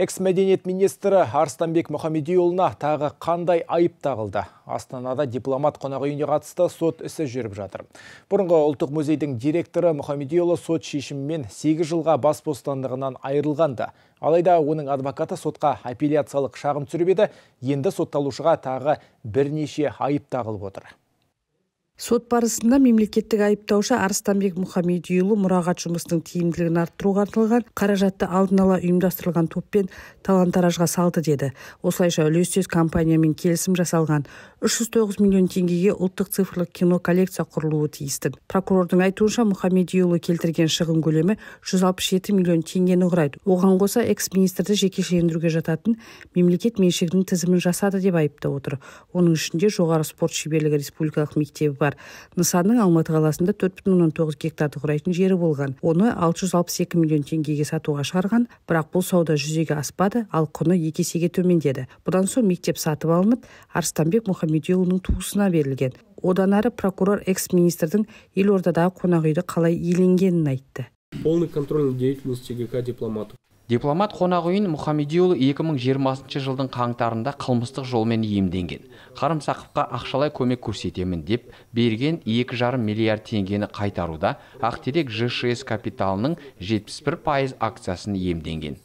экс мәденет министрі Арстанбек мұхамедиұлына тағы қандай айып тағылды астанада дипломат қонағы үйіне қатысты сот ісі жүріп жатыр бұрынғы ұлттық музейдің директоры мұхамедиұлы сот шешімімен 8 жылға бас бостандығынан айырылған алайда оның адвокаты сотқа апелляциялық шағым түсіріп еді енді сотталушыға тағы бірнеше айып тағылып отыр сот барысында мемлекеттік айыптаушы арыстанбек мұхамедиұлы мұрағат жұмысының тиімділігін арттыруға арналған қаражатты алдын ала ұйымдастырылған топпен талан таражға салды деді осылайша үлестес компаниямен келісім жасалған 309 миллион теңгеге ұлттық цифрлық кино коллекция құрылуы тиісті прокурордың айтуынша мұхамедиұлы келтірген шығын көлемі 167 миллион теңгені құрайды оған қоса экс министрді жекешелендіруге жататын мемлекет меншігінің тізімін жасады деп айыптап отыр оның ішінде жоғары спорт шеберлігі республикалық мектебі бар нысанның алматы қаласында төрт бүтін оннан тоғыз гектарды құрайтын жері болған оны екі миллион теңгеге сатуға шығарған бірақ бұл сауда жүзеге аспады ал құны екі есеге төмендеді бұдан соң мектеп сатып алынып арыстанбек мұхамед медеуінің туысына берілген одан әрі прокурор экс министрдің елордадағы үйді қалай иеленгенін айтты полный контроль деятельности гк дипломатов дипломат қонақ үйін мұхамедиұлы 2020 жылдың қаңтарында қылмыстық жолмен иемденген қарымсақовқа ақшалай көмек көрсетемін деп берген 2,5 миллиард теңгені қайтаруда ақтерек жшс капиталының 71 пайыз акциясын иемденген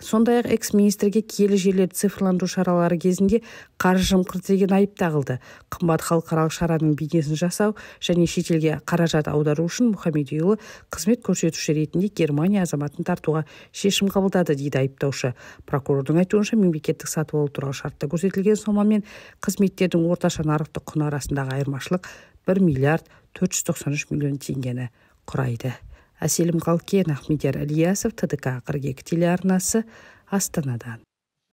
сондай ақ экс министрге киелі жерлерді цифрландыру шаралары кезінде қаржы жымқырды деген айып тағылды қымбат халықаралық шараның бейнесін жасау және шетелге қаражат аудару үшін мұхамедиұлы қызмет көрсетуші ретінде германия азаматын тартуға шешім қабылдады дейді айыптаушы прокурордың айтуынша мемлекеттік сатып алу туралы шартта көрсетілген сома мен қызметтердің орташа нарықтық құны арасындағы айырмашылық бір миллиард 493 миллион теңгені құрайды әселім қалкен ахмедияр ілиясов тдк қырық екі телеарнасы астанадан